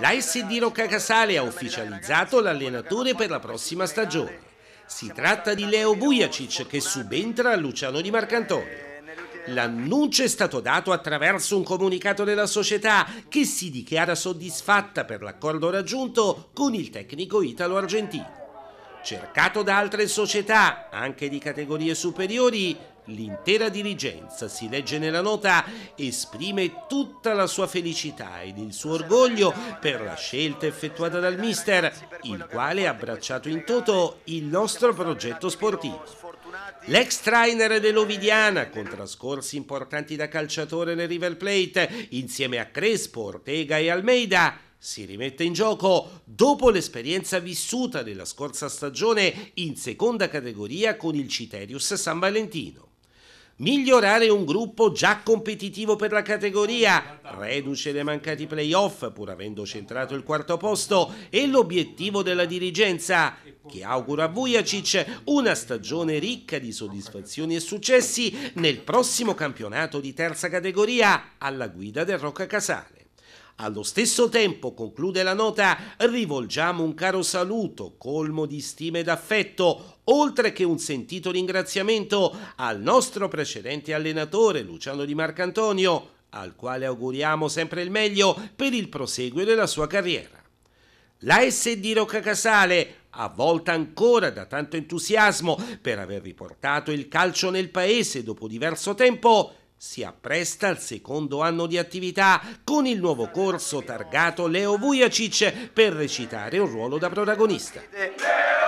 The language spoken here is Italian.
La L'ASD Rocca Casale ha ufficializzato l'allenatore per la prossima stagione. Si tratta di Leo Bujacic che subentra a Luciano Di Marcantonio. L'annuncio è stato dato attraverso un comunicato della società che si dichiara soddisfatta per l'accordo raggiunto con il tecnico italo-argentino. Cercato da altre società, anche di categorie superiori, L'intera dirigenza, si legge nella nota, esprime tutta la sua felicità ed il suo orgoglio per la scelta effettuata dal mister, il quale ha abbracciato in toto il nostro progetto sportivo. L'ex trainer dell'Ovidiana, con trascorsi importanti da calciatore nel River Plate, insieme a Crespo, Ortega e Almeida, si rimette in gioco dopo l'esperienza vissuta nella scorsa stagione in seconda categoria con il Citerius San Valentino migliorare un gruppo già competitivo per la categoria, reduce dai mancati playoff pur avendo centrato il quarto posto e l'obiettivo della dirigenza, che augura a Vujacic una stagione ricca di soddisfazioni e successi nel prossimo campionato di terza categoria alla guida del Rocca Casale. Allo stesso tempo, conclude la nota, rivolgiamo un caro saluto, colmo di stima ed affetto, oltre che un sentito ringraziamento al nostro precedente allenatore Luciano Di Marcantonio, al quale auguriamo sempre il meglio per il proseguo della sua carriera. La SD Rocca Casale, avvolta ancora da tanto entusiasmo per aver riportato il calcio nel paese dopo diverso tempo, si appresta al secondo anno di attività con il nuovo corso targato Leo Vujacic per recitare un ruolo da protagonista.